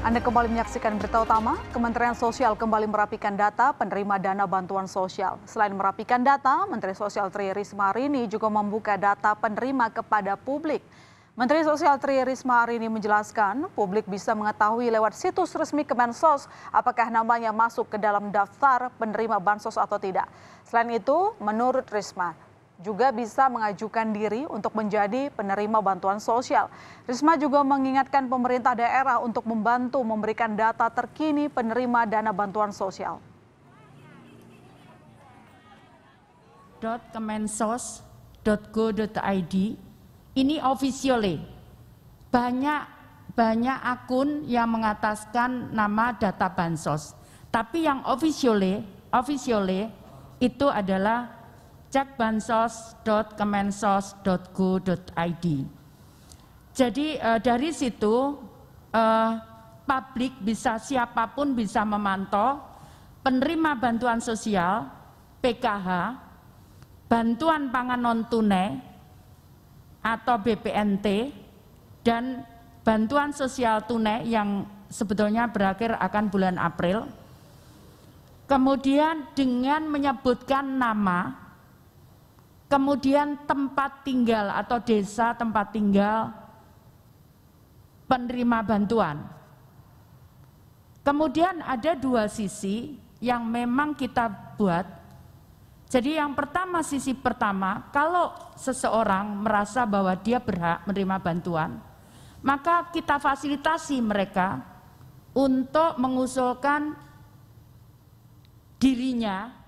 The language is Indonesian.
Anda kembali menyaksikan berita utama, Kementerian Sosial kembali merapikan data penerima dana bantuan sosial. Selain merapikan data, Menteri Sosial Tri Risma hari ini juga membuka data penerima kepada publik. Menteri Sosial Tri Risma hari ini menjelaskan, publik bisa mengetahui lewat situs resmi Kemensos apakah namanya masuk ke dalam daftar penerima bansos atau tidak. Selain itu, menurut Risma, juga bisa mengajukan diri untuk menjadi penerima bantuan sosial. Risma juga mengingatkan pemerintah daerah untuk membantu memberikan data terkini penerima dana bantuan sosial. .kemensos.go.id ini officially banyak banyak akun yang mengataskan nama data bansos. Tapi yang officially officially itu adalah cekbansos.kemensos.go.id. Jadi uh, dari situ eh, publik bisa siapapun bisa memantau penerima bantuan sosial, PKH, bantuan pangan non tunai atau BPNT dan bantuan sosial tunai yang sebetulnya berakhir akan bulan April. Kemudian dengan menyebutkan nama Kemudian tempat tinggal atau desa tempat tinggal penerima bantuan. Kemudian ada dua sisi yang memang kita buat. Jadi yang pertama sisi pertama, kalau seseorang merasa bahwa dia berhak menerima bantuan, maka kita fasilitasi mereka untuk mengusulkan dirinya